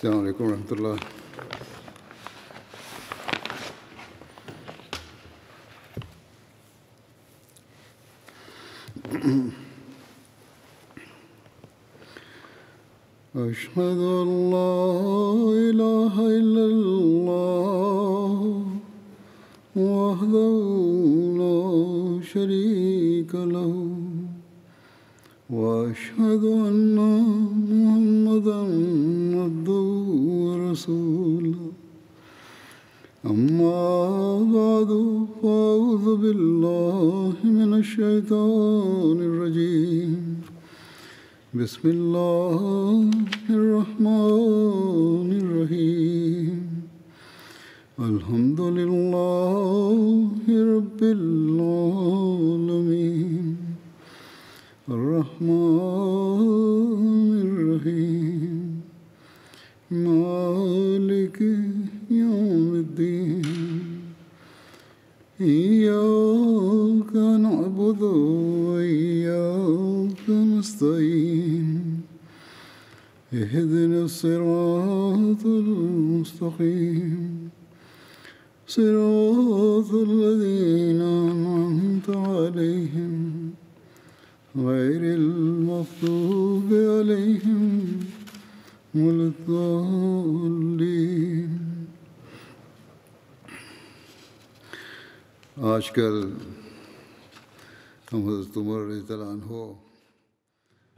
السلام عليكم ورحمة الله أشهد أن بسم الله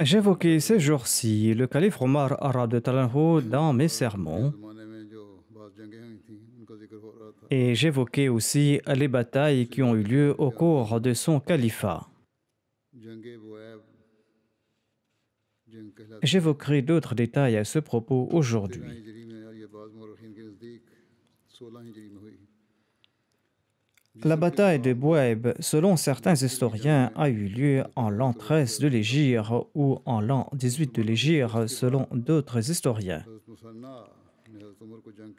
J'évoquais ces jours-ci le calife Omar Arad de dans mes sermons. Et j'évoquais aussi les batailles qui ont eu lieu au cours de son califat. J'évoquerai d'autres détails à ce propos aujourd'hui. La bataille de Boueb, selon certains historiens, a eu lieu en l'an 13 de l'Égir ou en l'an 18 de l'Égir, selon d'autres historiens.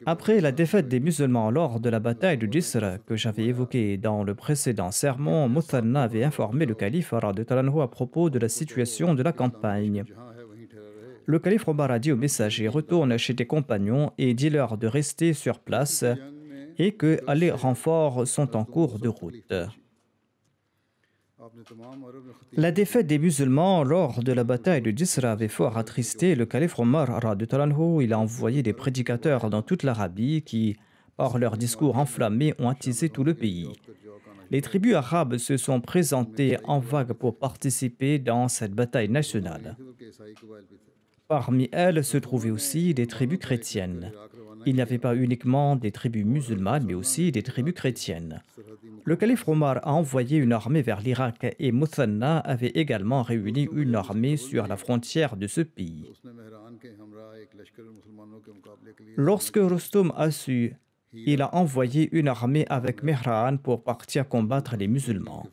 Après la défaite des musulmans lors de la bataille de Disra que j'avais évoquée dans le précédent sermon, Muthanna avait informé le calife de Talanhu à propos de la situation de la campagne. Le calife Omar a dit aux messagers Retourne chez tes compagnons et dis-leur de rester sur place et que les renforts sont en cours de route. La défaite des musulmans lors de la bataille de Jisra avait fort attristé le calife Omar Talanho. Il a envoyé des prédicateurs dans toute l'Arabie qui, par leurs discours enflammés, ont attisé tout le pays. Les tribus arabes se sont présentées en vague pour participer dans cette bataille nationale. Parmi elles se trouvaient aussi des tribus chrétiennes. Il n'y avait pas uniquement des tribus musulmanes, mais aussi des tribus chrétiennes. Le calife Omar a envoyé une armée vers l'Irak et Muthanna avait également réuni une armée sur la frontière de ce pays. Lorsque Rustum a su, il a envoyé une armée avec Mehran pour partir combattre les musulmans.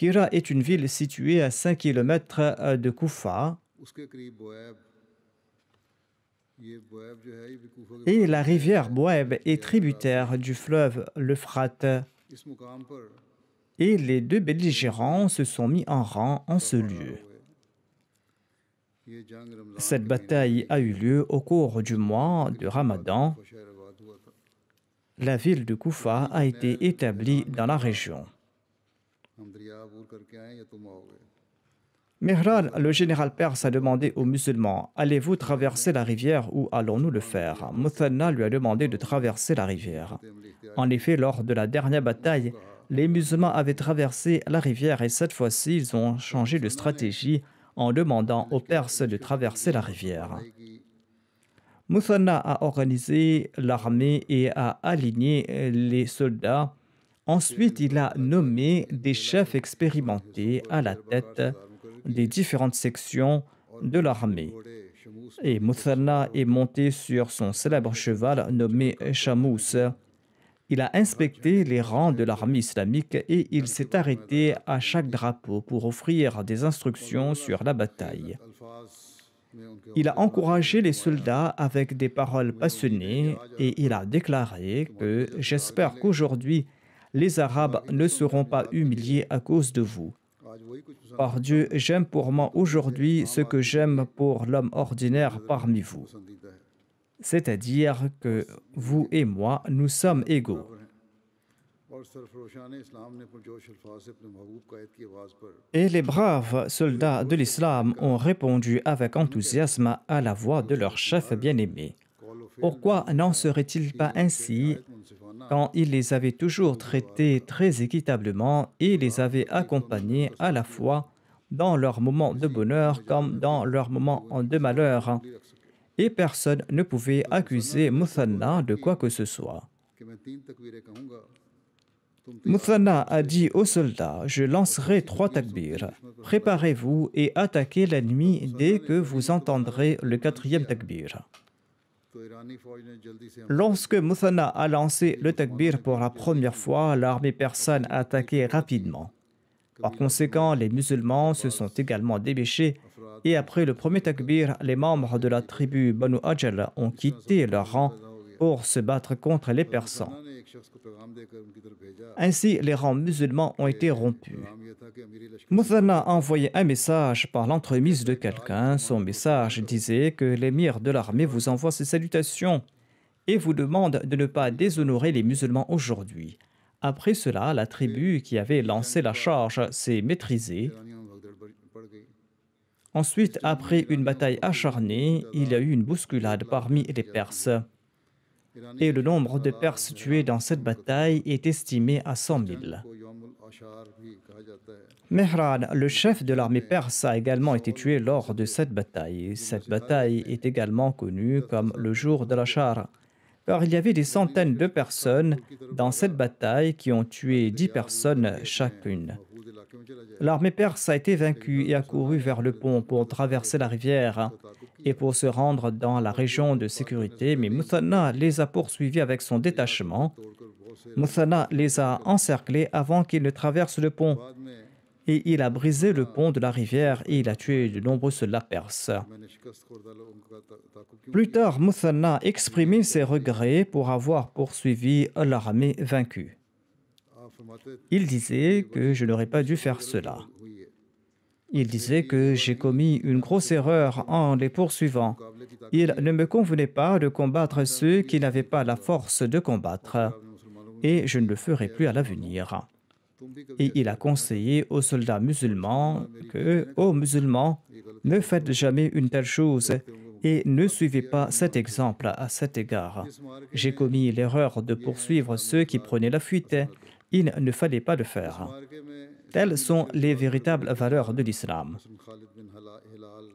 Hira est une ville située à 5 km de Koufa, et la rivière Boeb est tributaire du fleuve l'Euphrate. Et les deux belligérants se sont mis en rang en ce lieu. Cette bataille a eu lieu au cours du mois de Ramadan. La ville de Koufa a été établie dans la région. Mehran, le général perse, a demandé aux musulmans Allez-vous traverser la rivière ou allons-nous le faire Muthanna lui a demandé de traverser la rivière. En effet, lors de la dernière bataille, les musulmans avaient traversé la rivière et cette fois-ci, ils ont changé de stratégie en demandant aux Perses de traverser la rivière. Muthanna a organisé l'armée et a aligné les soldats. Ensuite, il a nommé des chefs expérimentés à la tête des différentes sections de l'armée. Et Muthanna est monté sur son célèbre cheval nommé Chamous. Il a inspecté les rangs de l'armée islamique et il s'est arrêté à chaque drapeau pour offrir des instructions sur la bataille. Il a encouragé les soldats avec des paroles passionnées et il a déclaré que j'espère qu'aujourd'hui, les Arabes ne seront pas humiliés à cause de vous par Dieu, j'aime pour moi aujourd'hui ce que j'aime pour l'homme ordinaire parmi vous. C'est-à-dire que vous et moi, nous sommes égaux. Et les braves soldats de l'islam ont répondu avec enthousiasme à la voix de leur chef bien-aimé. Pourquoi n'en serait-il pas ainsi quand il les avait toujours traités très équitablement et les avait accompagnés à la fois dans leurs moments de bonheur comme dans leurs moments de malheur. Et personne ne pouvait accuser Muthanna de quoi que ce soit. Muthanna a dit aux soldats Je lancerai trois takbirs. Préparez-vous et attaquez l'ennemi dès que vous entendrez le quatrième takbir. Lorsque Muthanna a lancé le takbir pour la première fois, l'armée persane a attaqué rapidement. Par conséquent, les musulmans se sont également débêchés et après le premier takbir, les membres de la tribu Banu Ajal ont quitté leur rang pour se battre contre les Persans. Ainsi, les rangs musulmans ont été rompus. Mouzana a envoyé un message par l'entremise de quelqu'un. Son message disait que l'émir de l'armée vous envoie ses salutations et vous demande de ne pas déshonorer les musulmans aujourd'hui. Après cela, la tribu qui avait lancé la charge s'est maîtrisée. Ensuite, après une bataille acharnée, il y a eu une bousculade parmi les Perses et le nombre de Perses tués dans cette bataille est estimé à 100 000. Mehran, le chef de l'armée perse, a également été tué lors de cette bataille. Cette bataille est également connue comme le jour de l'Achar car il y avait des centaines de personnes dans cette bataille qui ont tué dix personnes chacune. L'armée perse a été vaincue et a couru vers le pont pour traverser la rivière et pour se rendre dans la région de sécurité, mais Muthanna les a poursuivis avec son détachement. Muthanna les a encerclés avant qu'ils ne traversent le pont et il a brisé le pont de la rivière et il a tué de nombreux soldats perses. Plus tard, Muthanna exprimait ses regrets pour avoir poursuivi l'armée vaincue. Il disait que je n'aurais pas dû faire cela. Il disait que j'ai commis une grosse erreur en les poursuivant. Il ne me convenait pas de combattre ceux qui n'avaient pas la force de combattre, et je ne le ferai plus à l'avenir. Et il a conseillé aux soldats musulmans que, aux musulmans, ne faites jamais une telle chose et ne suivez pas cet exemple à cet égard. J'ai commis l'erreur de poursuivre ceux qui prenaient la fuite. Il ne fallait pas le faire. Telles sont les véritables valeurs de l'islam.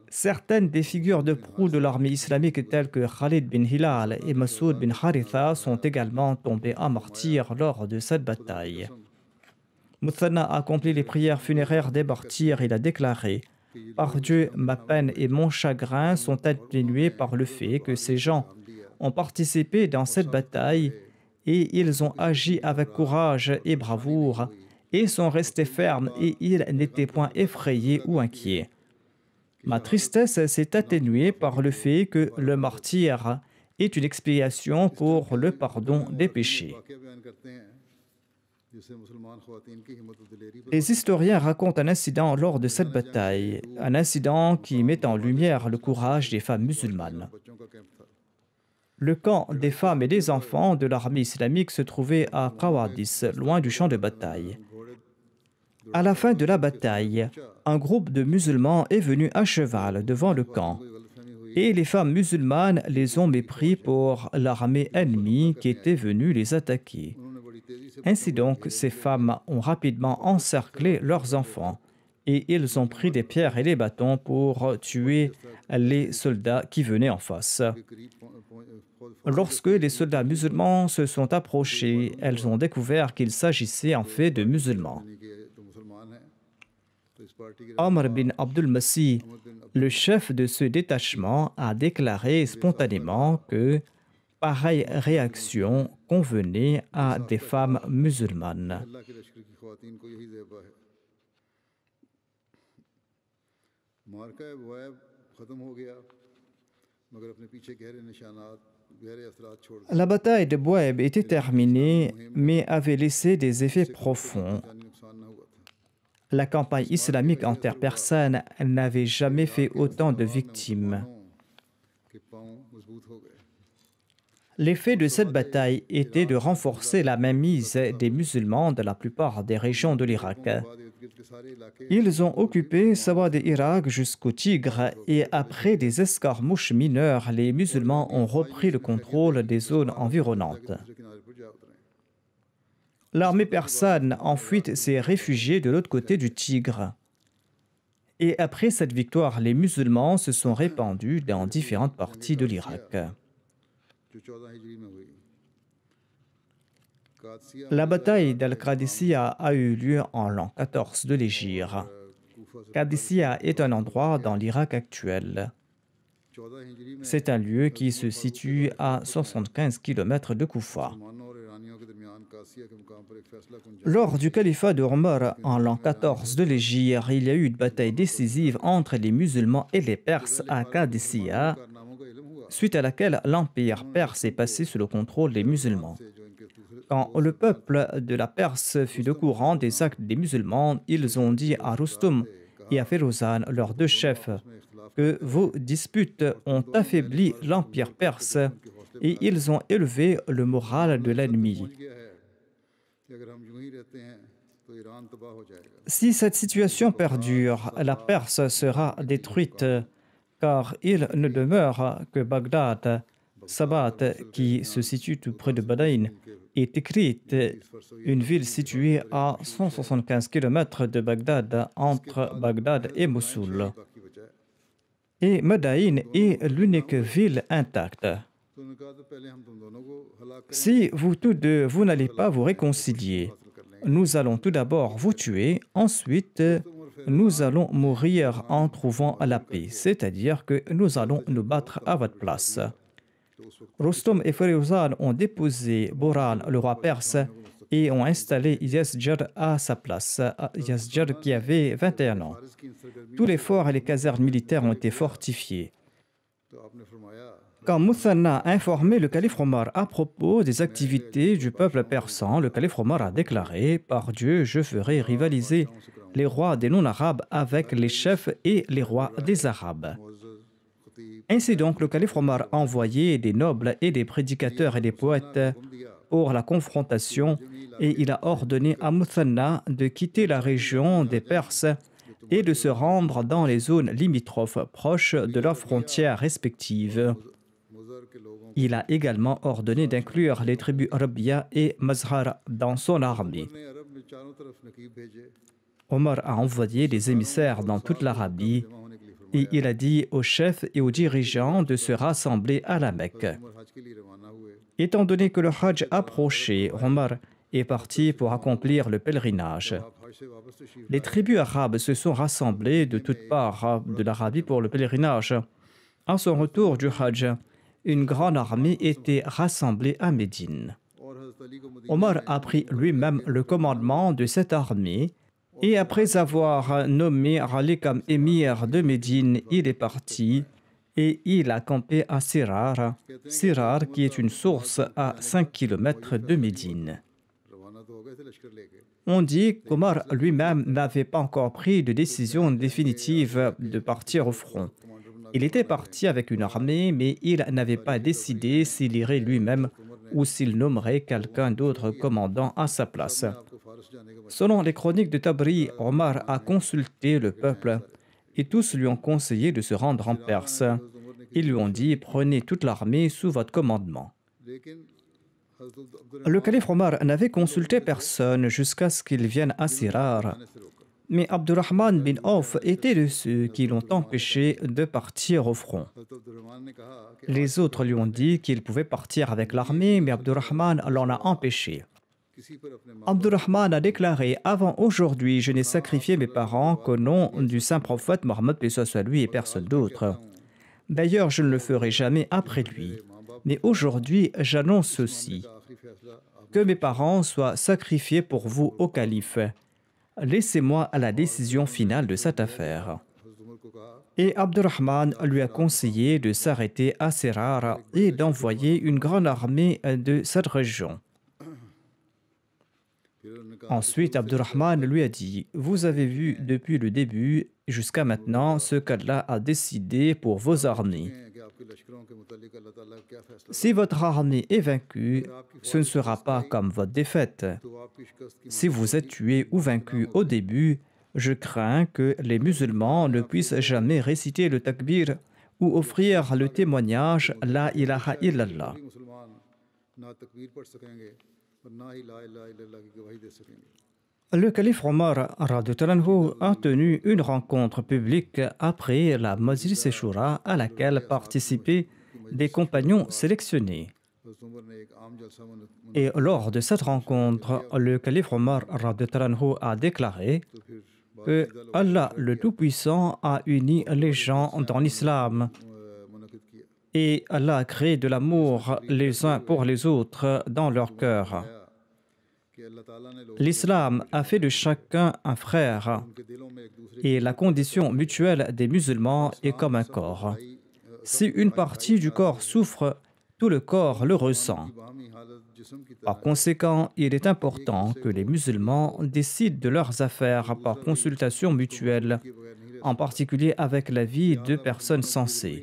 Certaines des figures de proue de l'armée islamique telles que Khalid bin Hilal et Massoud bin Haritha sont également tombées à martyr lors de cette bataille. Moussana a accompli les prières funéraires des martyrs. Il a déclaré Par Dieu, ma peine et mon chagrin sont atténués par le fait que ces gens ont participé dans cette bataille et ils ont agi avec courage et bravoure et sont restés fermes et ils n'étaient point effrayés ou inquiets. Ma tristesse s'est atténuée par le fait que le martyr est une expiation pour le pardon des péchés. Les historiens racontent un incident lors de cette bataille, un incident qui met en lumière le courage des femmes musulmanes. Le camp des femmes et des enfants de l'armée islamique se trouvait à Qawadis, loin du champ de bataille. À la fin de la bataille, un groupe de musulmans est venu à cheval devant le camp et les femmes musulmanes les ont mépris pour l'armée ennemie qui était venue les attaquer. Ainsi donc, ces femmes ont rapidement encerclé leurs enfants et ils ont pris des pierres et des bâtons pour tuer les soldats qui venaient en face. Lorsque les soldats musulmans se sont approchés, elles ont découvert qu'il s'agissait en fait de musulmans. Omar bin Abdul le chef de ce détachement, a déclaré spontanément que pareille réaction convenait à des femmes musulmanes. La bataille de Boeb était terminée, mais avait laissé des effets profonds. La campagne islamique en terre persane n'avait jamais fait autant de victimes. L'effet de cette bataille était de renforcer la mainmise des musulmans de la plupart des régions de l'Irak. Ils ont occupé Sawad de Irak jusqu'au Tigre et après des escarmouches mineures, les musulmans ont repris le contrôle des zones environnantes. L'armée persane en fuite s'est réfugiée de l'autre côté du Tigre. Et après cette victoire, les musulmans se sont répandus dans différentes parties de l'Irak. La bataille d'Al-Qadisiyah a eu lieu en l'an 14 de l'Égypte. Qadisiyah est un endroit dans l'Irak actuel. C'est un lieu qui se situe à 75 km de Koufa. Lors du califat de Omar en l'an 14 de l'Égypte, il y a eu une bataille décisive entre les musulmans et les Perses à Qadisiyah suite à laquelle l'Empire perse est passé sous le contrôle des musulmans. Quand le peuple de la Perse fut au courant des actes des musulmans, ils ont dit à Rustum et à Ferozan, leurs deux chefs, que vos disputes ont affaibli l'Empire perse et ils ont élevé le moral de l'ennemi. Si cette situation perdure, la Perse sera détruite car il ne demeure que Bagdad. Sabat, qui se situe tout près de Badaïn, est écrite une ville située à 175 km de Bagdad, entre Bagdad et Mossoul. Et Madain est l'unique ville intacte. Si vous tous deux, vous n'allez pas vous réconcilier, nous allons tout d'abord vous tuer, ensuite nous allons mourir en trouvant la paix, c'est-à-dire que nous allons nous battre à votre place. Rostom et Ferozal ont déposé Boran, le roi perse, et ont installé Yazjar à sa place, Yazjar qui avait 21 ans. Tous les forts et les casernes militaires ont été fortifiés. Quand Moussana a informé le calife Omar à propos des activités du peuple persan, le calife Omar a déclaré Par Dieu, je ferai rivaliser les rois des non-arabes avec les chefs et les rois des Arabes. Ainsi donc, le calife Omar a envoyé des nobles et des prédicateurs et des poètes pour la confrontation et il a ordonné à Muthanna de quitter la région des Perses et de se rendre dans les zones limitrophes proches de leurs frontières respectives. Il a également ordonné d'inclure les tribus Arabia et Mazhar dans son armée. Omar a envoyé des émissaires dans toute l'Arabie et il a dit aux chefs et aux dirigeants de se rassembler à la Mecque. Étant donné que le Hajj approchait, Omar est parti pour accomplir le pèlerinage. Les tribus arabes se sont rassemblées de toutes parts de l'Arabie pour le pèlerinage. À son retour du Hajj, une grande armée était rassemblée à Médine. Omar a pris lui-même le commandement de cette armée et après avoir nommé Ali comme émir de Médine, il est parti et il a campé à Sirar, Sirar qui est une source à 5 km de Médine. On dit qu'Omar lui-même n'avait pas encore pris de décision définitive de partir au front. Il était parti avec une armée, mais il n'avait pas décidé s'il irait lui-même ou s'il nommerait quelqu'un d'autre commandant à sa place. Selon les chroniques de Tabri, Omar a consulté le peuple et tous lui ont conseillé de se rendre en Perse. Ils lui ont dit Prenez toute l'armée sous votre commandement. Le calife Omar n'avait consulté personne jusqu'à ce qu'il vienne à Sirar. Mais Abdurrahman bin Auf était de ceux qui l'ont empêché de partir au front. Les autres lui ont dit qu'il pouvait partir avec l'armée, mais Abdurrahman l'en a empêché. Abdurrahman a déclaré Avant aujourd'hui, je n'ai sacrifié mes parents qu'au nom du saint prophète Mohammed, que ce soit lui et personne d'autre. D'ailleurs, je ne le ferai jamais après lui. Mais aujourd'hui, j'annonce ceci que mes parents soient sacrifiés pour vous au calife. Laissez-moi à la décision finale de cette affaire. Et Abdurrahman lui a conseillé de s'arrêter à Serara et d'envoyer une grande armée de cette région. Ensuite, Abdurrahman lui a dit Vous avez vu depuis le début jusqu'à maintenant ce qu'Allah a décidé pour vos armées. Si votre armée est vaincue, ce ne sera pas comme votre défaite. Si vous êtes tué ou vaincu au début, je crains que les musulmans ne puissent jamais réciter le takbir ou offrir le témoignage La ilaha illallah. Le calife Omar a tenu une rencontre publique après la Majlis Shura à laquelle participaient des compagnons sélectionnés. Et lors de cette rencontre, le calife Omar a déclaré que Allah le Tout-Puissant a uni les gens dans l'islam et Allah a créé de l'amour les uns pour les autres dans leur cœur. L'islam a fait de chacun un frère et la condition mutuelle des musulmans est comme un corps. Si une partie du corps souffre, tout le corps le ressent. Par conséquent, il est important que les musulmans décident de leurs affaires par consultation mutuelle, en particulier avec la vie de personnes sensées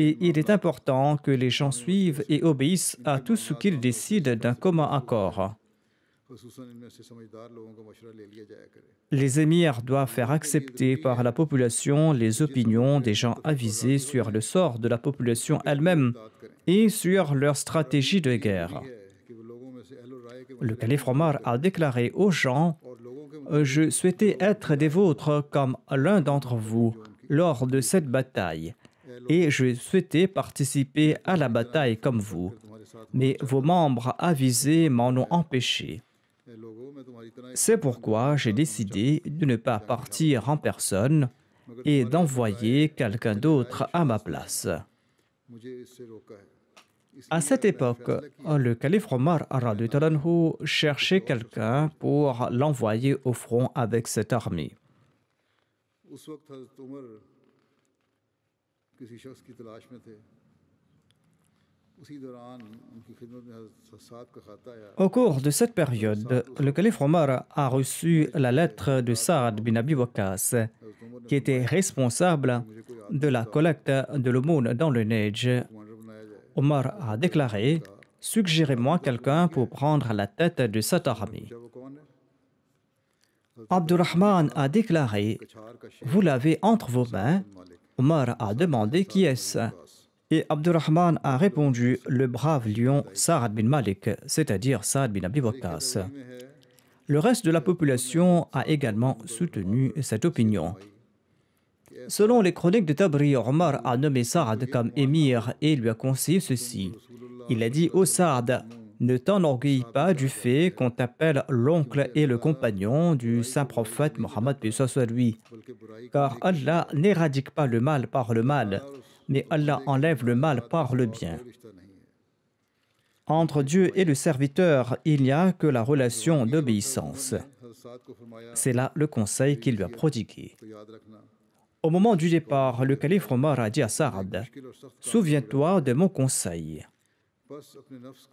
et il est important que les gens suivent et obéissent à tout ce qu'ils décident d'un commun accord. Les émirs doivent faire accepter par la population les opinions des gens avisés sur le sort de la population elle-même et sur leur stratégie de guerre. Le calife Omar a déclaré aux gens Je souhaitais être des vôtres comme l'un d'entre vous lors de cette bataille et je souhaitais participer à la bataille comme vous. Mais vos membres avisés m'en ont empêché. C'est pourquoi j'ai décidé de ne pas partir en personne et d'envoyer quelqu'un d'autre à ma place. À cette époque, le calife Omar cherchait quelqu'un pour l'envoyer au front avec cette armée. Au cours de cette période, le calife Omar a reçu la lettre de Saad bin Abi qui était responsable de la collecte de l'aumône dans le Neige. Omar a déclaré Suggérez-moi quelqu'un pour prendre la tête de cette armée. Abdurrahman a déclaré Vous l'avez entre vos mains, Omar a demandé qui est-ce et Abdurrahman a répondu le brave lion Saad bin Malik, c'est-à-dire Saad bin Abi Le reste de la population a également soutenu cette opinion. Selon les chroniques de Tabri, Omar a nommé Saad comme émir et lui a conseillé ceci. Il a dit au Saad ne t'enorgueille pas du fait qu'on t'appelle l'oncle et le compagnon du saint prophète Mohammed soit lui, car Allah n'éradique pas le mal par le mal, mais Allah enlève le mal par le bien. Entre Dieu et le serviteur, il n'y a que la relation d'obéissance. C'est là le conseil qu'il lui a prodigué. Au moment du départ, le calife Omar a dit à Souviens-toi de mon conseil.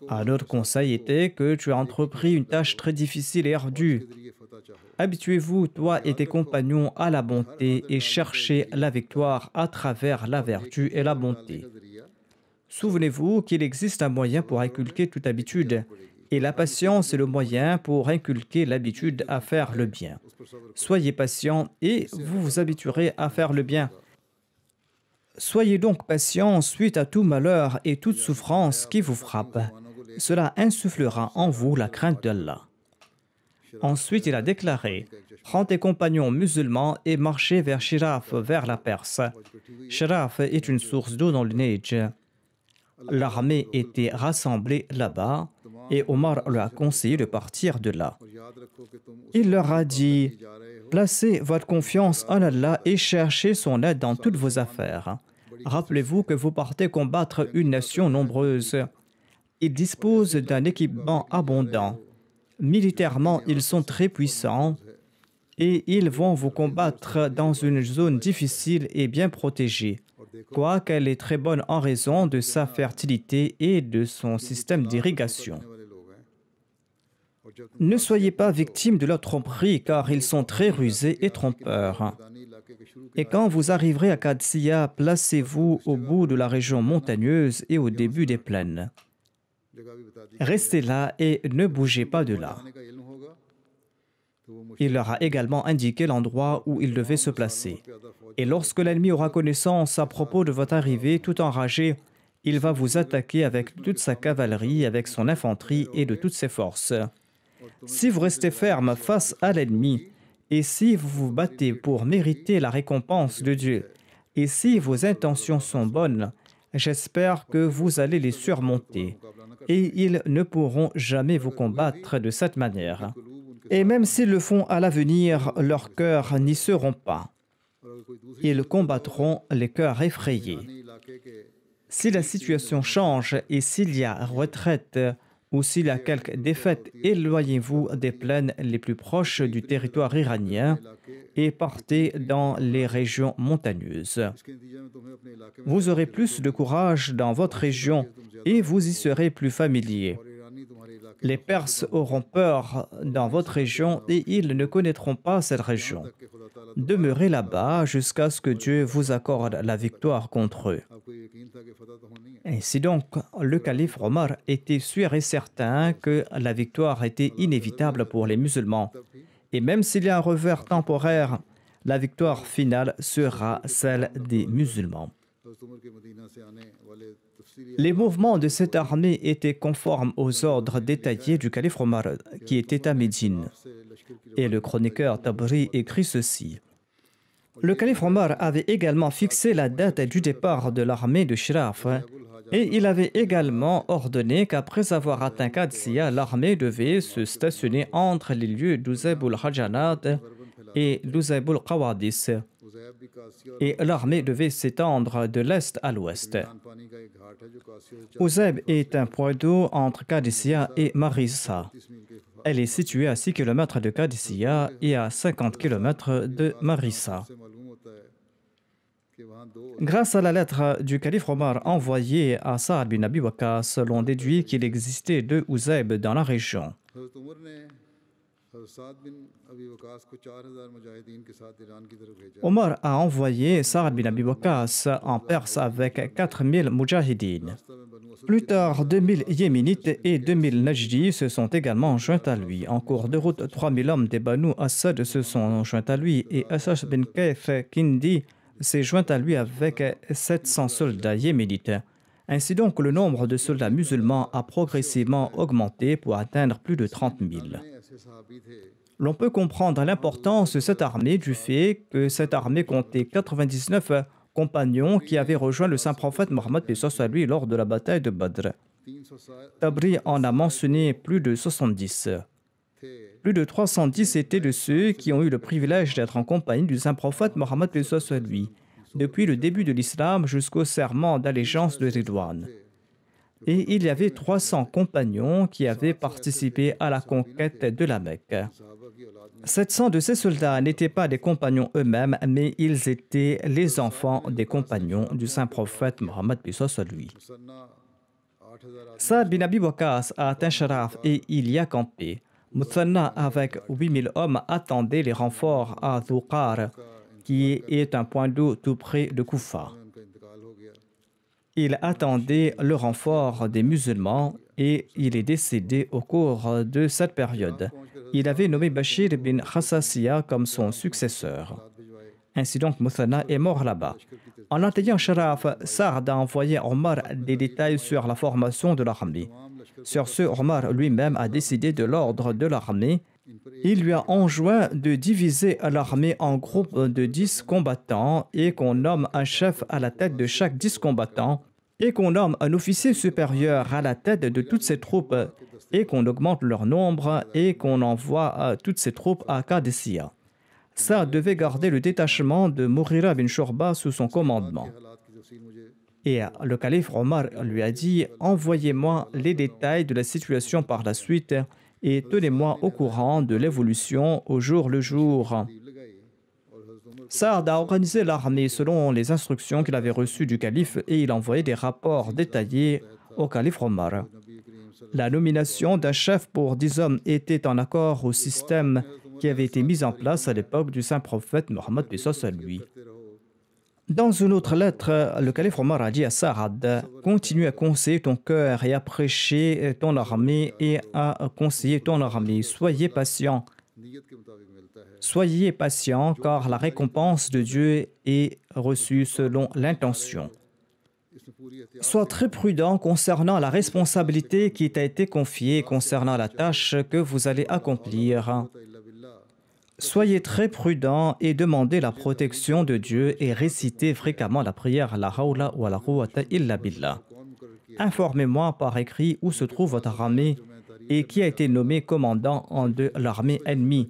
Un autre conseil était que tu as entrepris une tâche très difficile et ardue. Habituez-vous, toi et tes compagnons, à la bonté et cherchez la victoire à travers la vertu et la bonté. Souvenez-vous qu'il existe un moyen pour inculquer toute habitude, et la patience est le moyen pour inculquer l'habitude à faire le bien. Soyez patient et vous vous habituerez à faire le bien. Soyez donc patients suite à tout malheur et toute souffrance qui vous frappe. Cela insufflera en vous la crainte d'Allah. Ensuite, il a déclaré Prends tes compagnons musulmans et marchez vers Shiraf, vers la Perse. Shiraf est une source d'eau dans le Neige. L'armée était rassemblée là-bas et Omar leur a conseillé de partir de là. Il leur a dit Placez votre confiance en Allah et cherchez son aide dans toutes vos affaires. Rappelez-vous que vous partez combattre une nation nombreuse. Ils disposent d'un équipement abondant. Militairement, ils sont très puissants et ils vont vous combattre dans une zone difficile et bien protégée, quoiqu'elle est très bonne en raison de sa fertilité et de son système d'irrigation. Ne soyez pas victime de leur tromperie car ils sont très rusés et trompeurs. Et quand vous arriverez à Kadsia, placez-vous au bout de la région montagneuse et au début des plaines. Restez là et ne bougez pas de là. Il leur a également indiqué l'endroit où ils devaient se placer. Et lorsque l'ennemi aura connaissance à propos de votre arrivée tout enragé, il va vous attaquer avec toute sa cavalerie, avec son infanterie et de toutes ses forces. Si vous restez ferme face à l'ennemi, et si vous vous battez pour mériter la récompense de Dieu, et si vos intentions sont bonnes, j'espère que vous allez les surmonter, et ils ne pourront jamais vous combattre de cette manière. Et même s'ils le font à l'avenir, leurs cœurs n'y seront pas. Ils combattront les cœurs effrayés. Si la situation change et s'il y a retraite, ou s'il a quelque défaite, éloignez-vous des plaines les plus proches du territoire iranien et partez dans les régions montagneuses. Vous aurez plus de courage dans votre région et vous y serez plus familier les Perses auront peur dans votre région et ils ne connaîtront pas cette région. Demeurez là-bas jusqu'à ce que Dieu vous accorde la victoire contre eux. Ainsi donc, le calife Omar était sûr et certain que la victoire était inévitable pour les musulmans. Et même s'il y a un revers temporaire, la victoire finale sera celle des musulmans. Les mouvements de cette armée étaient conformes aux ordres détaillés du calife Omar, qui était à Médine. Et le chroniqueur Tabri écrit ceci. Le calife Omar avait également fixé la date du départ de l'armée de Shiraf et il avait également ordonné qu'après avoir atteint Qadsiya, l'armée devait se stationner entre les lieux d'Uzaybul Hajanat et d'Uzaybul Qawadis et l'armée devait s'étendre de l'est à l'ouest. Ouzeb est un point d'eau entre Kadissia et Marissa. Elle est située à 6 km de Kadissia et à 50 km de Marissa. Grâce à la lettre du calife Omar envoyée à Saad bin Abi l'on déduit qu'il existait deux Ouzeb dans la région. Omar a envoyé Saad bin Abi en Perse avec 4000 Mujahideen. Plus tard, 2000 Yéminites et 2000 najdis se sont également joints à lui. En cours de route, 3000 hommes des Banu Assad se sont joints à lui et Assad bin Kaif Kindi s'est joint à lui avec 700 soldats yéménites. Ainsi donc, le nombre de soldats musulmans a progressivement augmenté pour atteindre plus de 30 000. L'on peut comprendre l'importance de cette armée du fait que cette armée comptait 99 compagnons qui avaient rejoint le saint prophète Mohammed à lui lors de la bataille de Badr. Tabri en a mentionné plus de 70. Plus de 310 étaient de ceux qui ont eu le privilège d'être en compagnie du saint prophète Mohammed lui depuis le début de l'islam jusqu'au serment d'allégeance de Ridwan et il y avait 300 compagnons qui avaient participé à la conquête de la Mecque. 700 de ces soldats n'étaient pas des compagnons eux-mêmes, mais ils étaient les enfants des compagnons du saint prophète Mohammed lui. Saad bin Abi Waqas a atteint Sharaf et il y a campé. Muthanna avec 8000 hommes, attendait les renforts à Zoukar, qui est un point d'eau tout près de Koufa. Il attendait le renfort des musulmans et il est décédé au cours de cette période. Il avait nommé Bachir bin Khassasiya comme son successeur. Ainsi donc, Muthana est mort là-bas. En attendant Sharaf Sard a envoyé Omar des détails sur la formation de l'armée. Sur ce, Omar lui-même a décidé de l'ordre de l'armée il lui a enjoint de diviser l'armée en groupes de dix combattants et qu'on nomme un chef à la tête de chaque dix combattants et qu'on nomme un officier supérieur à la tête de toutes ces troupes et qu'on augmente leur nombre et qu'on envoie euh, toutes ces troupes à Kadesia. Ça devait garder le détachement de Mourira bin Shorba sous son commandement. Et euh, le calife Omar lui a dit Envoyez-moi les détails de la situation par la suite et tenez-moi au courant de l'évolution au jour le jour. Saad a organisé l'armée selon les instructions qu'il avait reçues du calife et il envoyait des rapports détaillés au calife Omar. La nomination d'un chef pour dix hommes était en accord au système qui avait été mis en place à l'époque du saint prophète Mohammed lui. Dans une autre lettre, le calife Omar a dit à Sarad, « Continue à conseiller ton cœur et à prêcher ton armée et à conseiller ton armée. Soyez patient. Soyez patient, car la récompense de Dieu est reçue selon l'intention. Sois très prudent concernant la responsabilité qui t'a été confiée, concernant la tâche que vous allez accomplir. Soyez très prudents et demandez la protection de Dieu et récitez fréquemment la prière la ou à la quwwata illa billah. Informez-moi par écrit où se trouve votre armée et qui a été nommé commandant en de l'armée ennemie,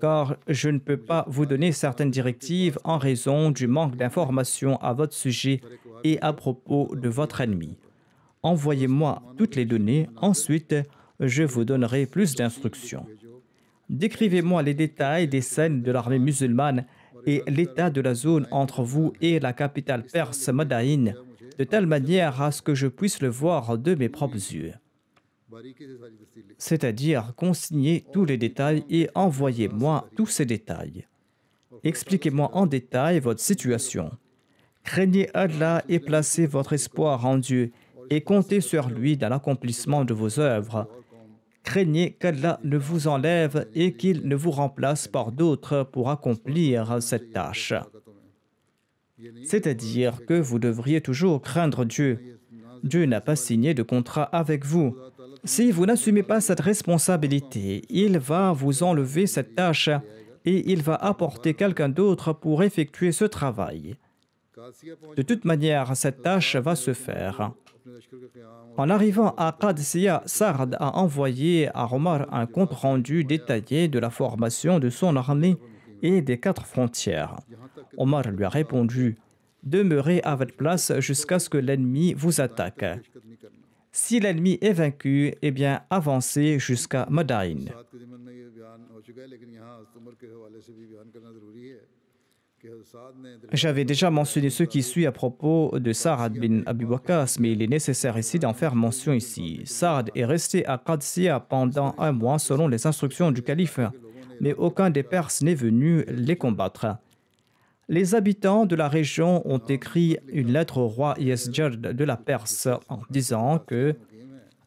car je ne peux pas vous donner certaines directives en raison du manque d'informations à votre sujet et à propos de votre ennemi. Envoyez-moi toutes les données, ensuite je vous donnerai plus d'instructions. Décrivez-moi les détails des scènes de l'armée musulmane et l'état de la zone entre vous et la capitale perse Madaïn, de telle manière à ce que je puisse le voir de mes propres yeux. C'est-à-dire consignez tous les détails et envoyez-moi tous ces détails. Expliquez-moi en détail votre situation. Craignez Allah et placez votre espoir en Dieu et comptez sur lui dans l'accomplissement de vos œuvres craignez qu'Allah ne vous enlève et qu'il ne vous remplace par d'autres pour accomplir cette tâche. C'est-à-dire que vous devriez toujours craindre Dieu. Dieu n'a pas signé de contrat avec vous. Si vous n'assumez pas cette responsabilité, il va vous enlever cette tâche et il va apporter quelqu'un d'autre pour effectuer ce travail. De toute manière, cette tâche va se faire. En arrivant à Qadsiya, Sard a envoyé à Omar un compte rendu détaillé de la formation de son armée et des quatre frontières. Omar lui a répondu Demeurez à votre place jusqu'à ce que l'ennemi vous attaque. Si l'ennemi est vaincu, eh bien avancez jusqu'à Madain. J'avais déjà mentionné ce qui suit à propos de Saad bin Abu Bakas, mais il est nécessaire ici d'en faire mention ici. Saad est resté à Qadsiya pendant un mois selon les instructions du calife, mais aucun des Perses n'est venu les combattre. Les habitants de la région ont écrit une lettre au roi Yesjerd de la Perse en disant que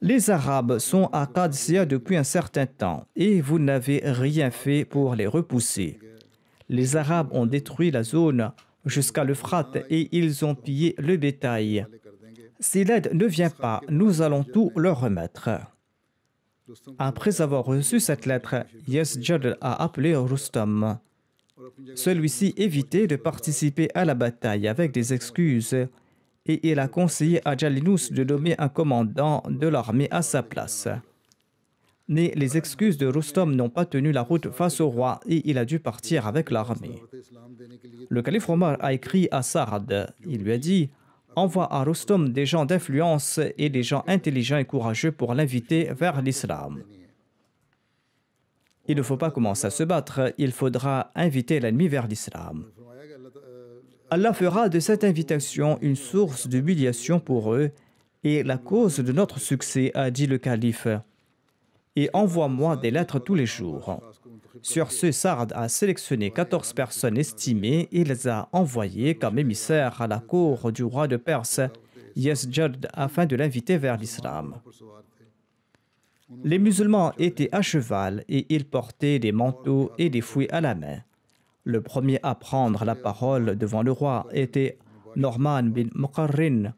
les Arabes sont à Qadsiya depuis un certain temps et vous n'avez rien fait pour les repousser les Arabes ont détruit la zone jusqu'à l'Euphrate et ils ont pillé le bétail. Si l'aide ne vient pas, nous allons tout leur remettre. Après avoir reçu cette lettre, Yazjad a appelé Rustam. Celui-ci évitait de participer à la bataille avec des excuses et il a conseillé à Jalinus de nommer un commandant de l'armée à sa place. Mais les excuses de Rustom n'ont pas tenu la route face au roi et il a dû partir avec l'armée. Le calife Omar a écrit à Sard, Il lui a dit Envoie à Rustom des gens d'influence et des gens intelligents et courageux pour l'inviter vers l'islam. Il ne faut pas commencer à se battre, il faudra inviter l'ennemi vers l'islam. Allah fera de cette invitation une source d'humiliation pour eux et la cause de notre succès, a dit le calife et envoie-moi des lettres tous les jours. Sur ce, Sard a sélectionné 14 personnes estimées et les a envoyées comme émissaires à la cour du roi de Perse, Yesjad, afin de l'inviter vers l'islam. Les musulmans étaient à cheval et ils portaient des manteaux et des fouets à la main. Le premier à prendre la parole devant le roi était Norman bin Muqarrin,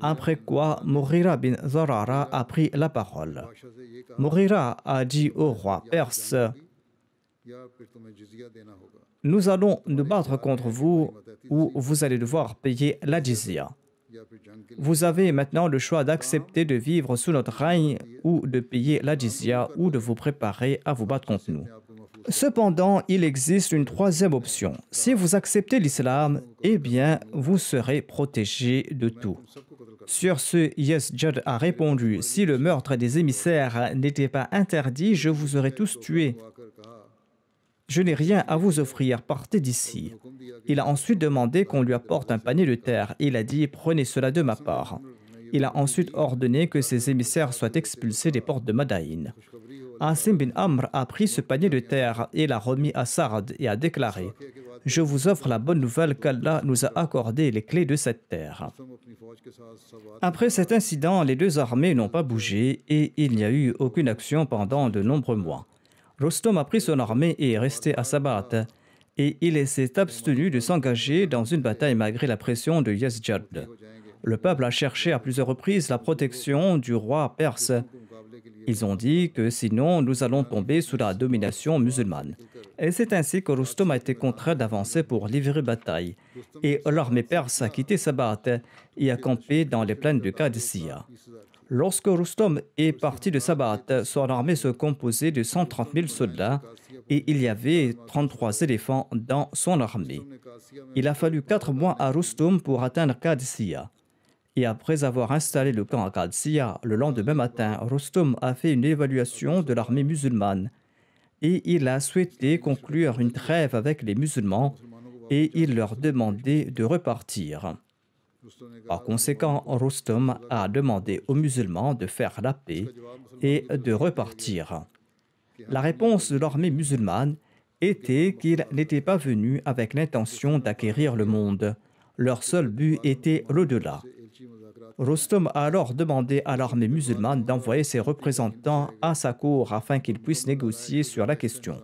après quoi Mourira bin Zarara a pris la parole. Mourira a dit au roi perse Nous allons nous battre contre vous ou vous allez devoir payer la jizya. Vous avez maintenant le choix d'accepter de vivre sous notre règne ou de payer la jizya ou de vous préparer à vous battre contre nous. Cependant, il existe une troisième option. Si vous acceptez l'islam, eh bien, vous serez protégé de tout. Sur ce, Yes a répondu Si le meurtre des émissaires n'était pas interdit, je vous aurais tous tués. Je n'ai rien à vous offrir, partez d'ici. Il a ensuite demandé qu'on lui apporte un panier de terre. Il a dit Prenez cela de ma part. Il a ensuite ordonné que ses émissaires soient expulsés des portes de Madaïn. Asim bin Amr a pris ce panier de terre et l'a remis à Sard et a déclaré Je vous offre la bonne nouvelle qu'Allah nous a accordé les clés de cette terre. Après cet incident, les deux armées n'ont pas bougé et il n'y a eu aucune action pendant de nombreux mois. Rostom a pris son armée et est resté à Sabat, et il s'est abstenu de s'engager dans une bataille malgré la pression de Yazjad. Le peuple a cherché à plusieurs reprises la protection du roi perse ils ont dit que sinon nous allons tomber sous la domination musulmane. Et c'est ainsi que Rustum a été contraint d'avancer pour livrer bataille. Et l'armée perse a quitté Sabat et a campé dans les plaines de Kadisiya. Lorsque Rustum est parti de Sabat, son armée se composait de 130 000 soldats et il y avait 33 éléphants dans son armée. Il a fallu quatre mois à Rustum pour atteindre Kadisiya et après avoir installé le camp à Qadsiya le lendemain matin, Rostom a fait une évaluation de l'armée musulmane et il a souhaité conclure une trêve avec les musulmans et il leur demandait de repartir. Par conséquent, Rostom a demandé aux musulmans de faire la paix et de repartir. La réponse de l'armée musulmane était qu'ils n'étaient pas venus avec l'intention d'acquérir le monde. Leur seul but était l'au-delà. Rostom a alors demandé à l'armée musulmane d'envoyer ses représentants à sa cour afin qu'ils puissent négocier sur la question.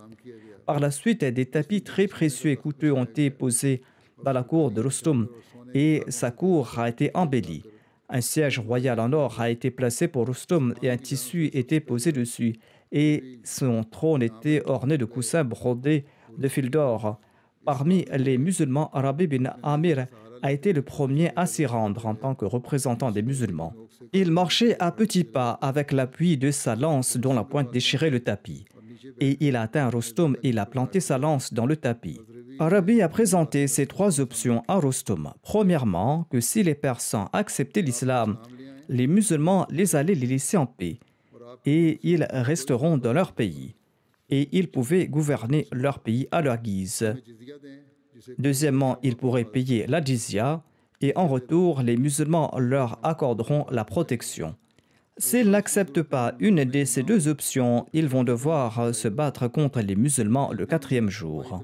Par la suite, des tapis très précieux et coûteux ont été posés dans la cour de Rostom et sa cour a été embellie. Un siège royal en or a été placé pour Rostom et un tissu était posé dessus et son trône était orné de coussins brodés de fil d'or. Parmi les musulmans, arabes bin Amir a été le premier à s'y rendre en tant que représentant des musulmans. Il marchait à petits pas avec l'appui de sa lance dont la pointe déchirait le tapis. Et il a atteint et il a planté sa lance dans le tapis. Arabi a présenté ses trois options à Rostom. Premièrement, que si les Persans acceptaient l'islam, les musulmans les allaient les laisser en paix et ils resteront dans leur pays. Et ils pouvaient gouverner leur pays à leur guise. Deuxièmement, ils pourraient payer la jizya et en retour, les musulmans leur accorderont la protection. S'ils n'acceptent pas une de ces deux options, ils vont devoir se battre contre les musulmans le quatrième jour.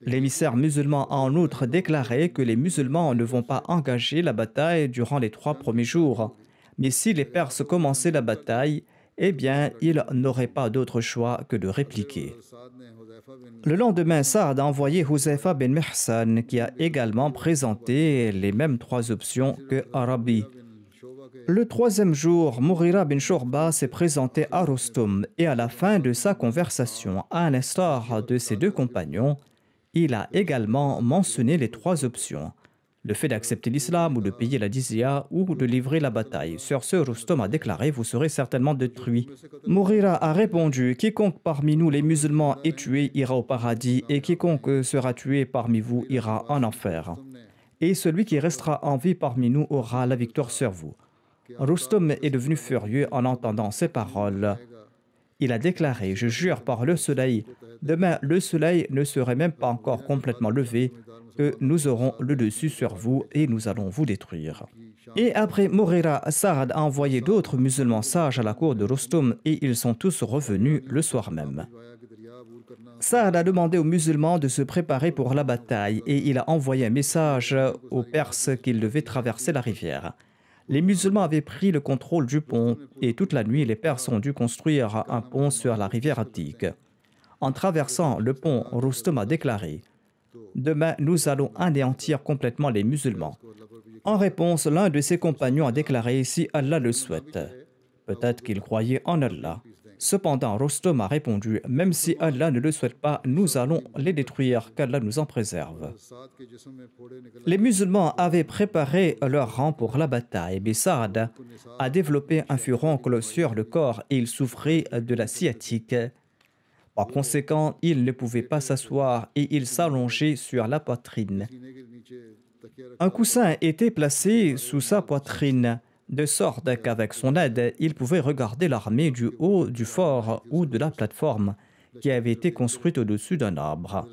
L'émissaire musulman a en outre déclaré que les musulmans ne vont pas engager la bataille durant les trois premiers jours. Mais si les Perses commençaient la bataille, eh bien, il n'aurait pas d'autre choix que de répliquer. Le lendemain, Saad a envoyé Huzaifa ben Mersan, qui a également présenté les mêmes trois options que Arabi. Le troisième jour, Mourira bin Shorba s'est présenté à Rostum et à la fin de sa conversation, à l'instar de ses deux compagnons, il a également mentionné les trois options le fait d'accepter l'islam ou de payer la dizia ou de livrer la bataille. Sur ce, Rustom a déclaré Vous serez certainement détruits. Mourira a répondu Quiconque parmi nous, les musulmans, est tué ira au paradis, et quiconque sera tué parmi vous ira en enfer. Et celui qui restera en vie parmi nous aura la victoire sur vous. Rustom est devenu furieux en entendant ces paroles. Il a déclaré Je jure par le soleil, demain le soleil ne serait même pas encore complètement levé que nous aurons le dessus sur vous et nous allons vous détruire. Et après Morera, Saad a envoyé d'autres musulmans sages à la cour de Rostum et ils sont tous revenus le soir même. Saad a demandé aux musulmans de se préparer pour la bataille et il a envoyé un message aux Perses qu'ils devaient traverser la rivière. Les musulmans avaient pris le contrôle du pont et toute la nuit les Perses ont dû construire un pont sur la rivière Attique. En traversant le pont, Rustum a déclaré Demain, nous allons anéantir complètement les musulmans. En réponse, l'un de ses compagnons a déclaré Si Allah le souhaite. Peut-être qu'il croyait en Allah. Cependant, Rostom a répondu Même si Allah ne le souhaite pas, nous allons les détruire, qu'Allah nous en préserve. Les musulmans avaient préparé leur rang pour la bataille, mais a développé un furoncle sur le corps et il souffrait de la sciatique par conséquent, il ne pouvait pas s'asseoir et il s'allongeait sur la poitrine. Un coussin était placé sous sa poitrine, de sorte qu'avec son aide, il pouvait regarder l'armée du haut du fort ou de la plateforme qui avait été construite au-dessus d'un arbre.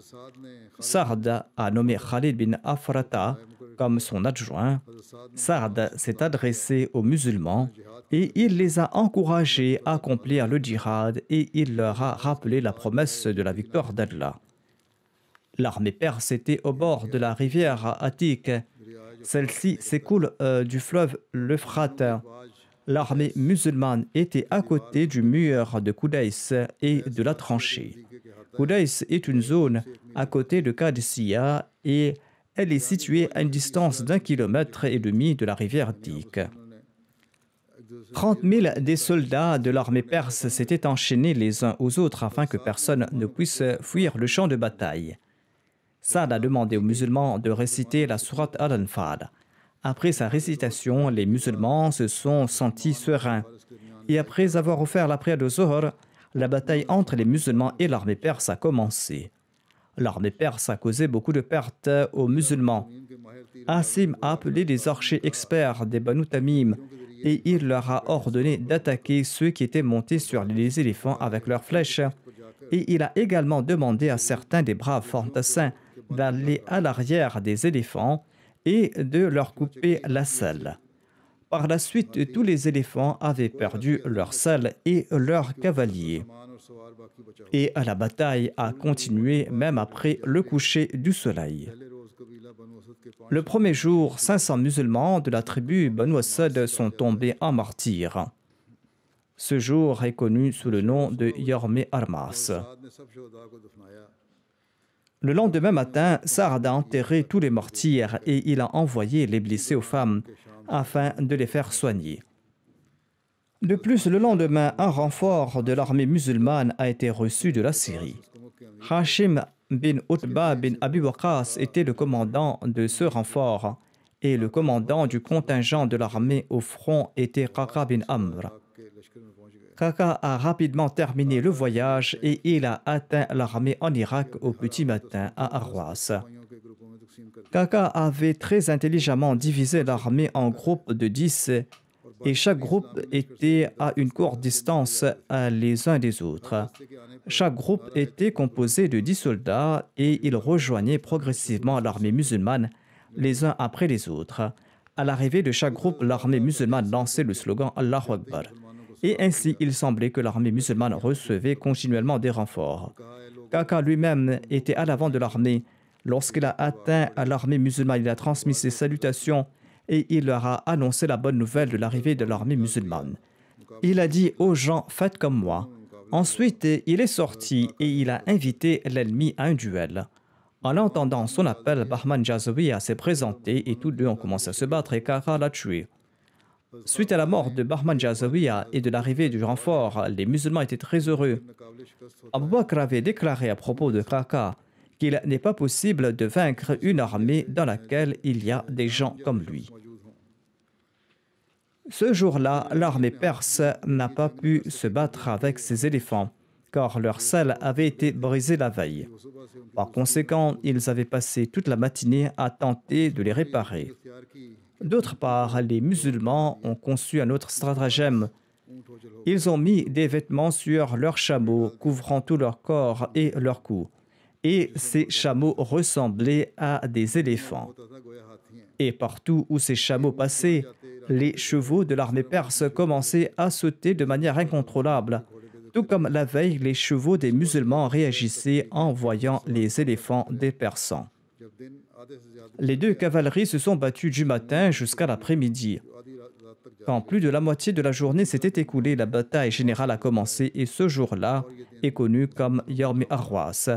Sard a nommé Khalid bin Afrata comme son adjoint, Sard s'est adressé aux musulmans et il les a encouragés à accomplir le djihad et il leur a rappelé la promesse de la victoire d'Allah. L'armée perse était au bord de la rivière Attique. Celle-ci s'écoule euh, du fleuve l'Euphrate. L'armée musulmane était à côté du mur de Koudaïs et de la tranchée. Koudaïs est une zone à côté de Qadisiyah et elle est située à une distance d'un kilomètre et demi de la rivière Dik. 30 000 des soldats de l'armée perse s'étaient enchaînés les uns aux autres afin que personne ne puisse fuir le champ de bataille. Saad a demandé aux musulmans de réciter la sourate al anfad Après sa récitation, les musulmans se sont sentis sereins. Et après avoir offert la prière de Zohar, la bataille entre les musulmans et l'armée perse a commencé. L'armée perse a causé beaucoup de pertes aux musulmans. Hassim a appelé les archers experts des Banu Tamim et il leur a ordonné d'attaquer ceux qui étaient montés sur les éléphants avec leurs flèches. Et il a également demandé à certains des braves fantassins d'aller à l'arrière des éléphants et de leur couper la selle. Par la suite, tous les éléphants avaient perdu leur selle et leurs cavaliers. Et la bataille a continué même après le coucher du soleil. Le premier jour, 500 musulmans de la tribu Banu Asad sont tombés en martyrs. Ce jour est connu sous le nom de Yorme Armas. Le lendemain matin, Sard a enterré tous les mortiers et il a envoyé les blessés aux femmes afin de les faire soigner. De plus, le lendemain, un renfort de l'armée musulmane a été reçu de la Syrie. Hashim bin Utba bin Abi Waqas était le commandant de ce renfort et le commandant du contingent de l'armée au front était Qaqa bin Amr. Kaka a rapidement terminé le voyage et il a atteint l'armée en Irak au petit matin à Arwas. Kaka avait très intelligemment divisé l'armée en groupes de 10 et chaque groupe était à une courte distance les uns des autres. Chaque groupe était composé de dix soldats et ils rejoignaient progressivement l'armée musulmane les uns après les autres. À l'arrivée de chaque groupe, l'armée musulmane lançait le slogan Allahu Akbar et ainsi il semblait que l'armée musulmane recevait continuellement des renforts. Kaka lui-même était à l'avant de l'armée. Lorsqu'il a atteint l'armée musulmane, il a transmis ses salutations et il leur a annoncé la bonne nouvelle de l'arrivée de l'armée musulmane. Il a dit aux gens, faites comme moi. Ensuite, il est sorti et il a invité l'ennemi à un duel. En entendant son appel, Bahman Jazoui s'est présenté et tous deux ont commencé à se battre et Kaka l'a tué. Suite à la mort de Bahman Jazawiya et de l'arrivée du renfort, les musulmans étaient très heureux. Abou Bakr avait déclaré à propos de Kaka qu'il n'est pas possible de vaincre une armée dans laquelle il y a des gens comme lui. Ce jour-là, l'armée perse n'a pas pu se battre avec ses éléphants, car leur selle avait été brisée la veille. Par conséquent, ils avaient passé toute la matinée à tenter de les réparer. D'autre part, les musulmans ont conçu un autre stratagème. Ils ont mis des vêtements sur leurs chameaux, couvrant tout leur corps et leur cou. Et ces chameaux ressemblaient à des éléphants. Et partout où ces chameaux passaient, les chevaux de l'armée perse commençaient à sauter de manière incontrôlable. Tout comme la veille, les chevaux des musulmans réagissaient en voyant les éléphants des Persans. Les deux cavaleries se sont battues du matin jusqu'à l'après-midi. Quand plus de la moitié de la journée s'était écoulée, la bataille générale a commencé et ce jour-là est connu comme Yormi Arwas.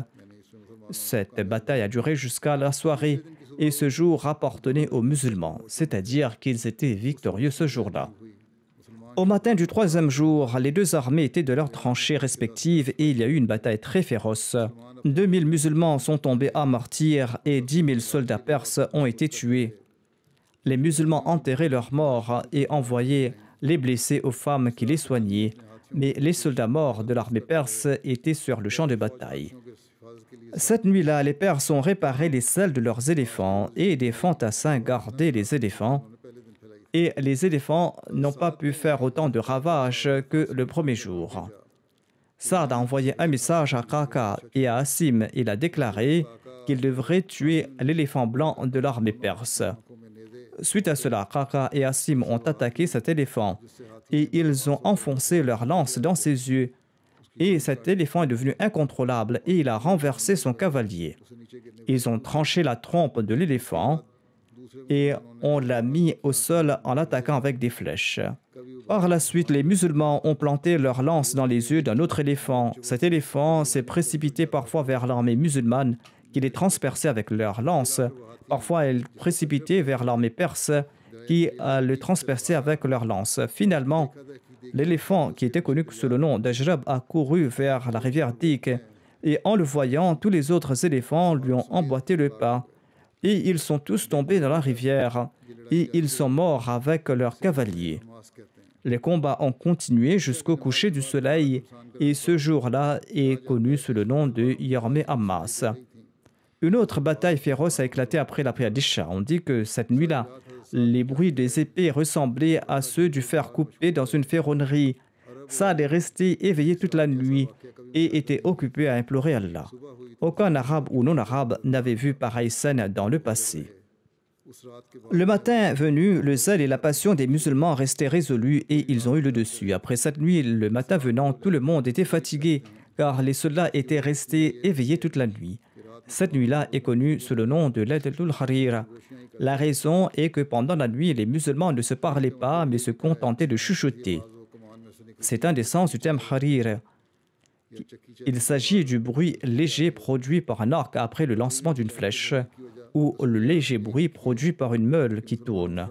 Cette bataille a duré jusqu'à la soirée et ce jour appartenait aux musulmans, c'est-à-dire qu'ils étaient victorieux ce jour-là. Au matin du troisième jour, les deux armées étaient de leurs tranchées respectives et il y a eu une bataille très féroce. 2000 musulmans sont tombés à martyrs et dix mille soldats perses ont été tués. Les musulmans enterraient leurs morts et envoyaient les blessés aux femmes qui les soignaient, mais les soldats morts de l'armée perse étaient sur le champ de bataille. Cette nuit-là, les Perses ont réparé les selles de leurs éléphants et des fantassins gardaient les éléphants et les éléphants n'ont pas pu faire autant de ravages que le premier jour. Saad a envoyé un message à Kaka et à Asim. Il a déclaré qu'il devrait tuer l'éléphant blanc de l'armée perse. Suite à cela, Kaka et Asim ont attaqué cet éléphant et ils ont enfoncé leur lance dans ses yeux. Et cet éléphant est devenu incontrôlable et il a renversé son cavalier. Ils ont tranché la trompe de l'éléphant et on l'a mis au sol en l'attaquant avec des flèches. Par la suite, les musulmans ont planté leur lance dans les yeux d'un autre éléphant. Cet éléphant s'est précipité parfois vers l'armée musulmane, qui les transperçait avec leur lance. Parfois, elle précipitait vers l'armée perse, qui euh, le transperçait avec leur lance. Finalement, l'éléphant, qui était connu sous le nom d'Ajrab, a couru vers la rivière Dik, et en le voyant, tous les autres éléphants lui ont emboîté le pas et ils sont tous tombés dans la rivière, et ils sont morts avec leurs cavaliers. Les combats ont continué jusqu'au coucher du soleil, et ce jour-là est connu sous le nom de Yorme Hamas. Une autre bataille féroce a éclaté après la chats. On dit que cette nuit-là, les bruits des épées ressemblaient à ceux du fer coupé dans une ferronnerie, Saad est resté éveillé toute la nuit et était occupé à implorer Allah. Aucun arabe ou non-arabe n'avait vu pareille scène dans le passé. Le matin venu, le zèle et la passion des musulmans restaient résolus et ils ont eu le dessus. Après cette nuit, le matin venant, tout le monde était fatigué car les soldats étaient restés éveillés toute la nuit. Cette nuit-là est connue sous le nom de al-Dul Harira. La raison est que pendant la nuit, les musulmans ne se parlaient pas mais se contentaient de chuchoter. C'est un des sens du terme harir. Il s'agit du bruit léger produit par un arc après le lancement d'une flèche, ou le léger bruit produit par une meule qui tourne.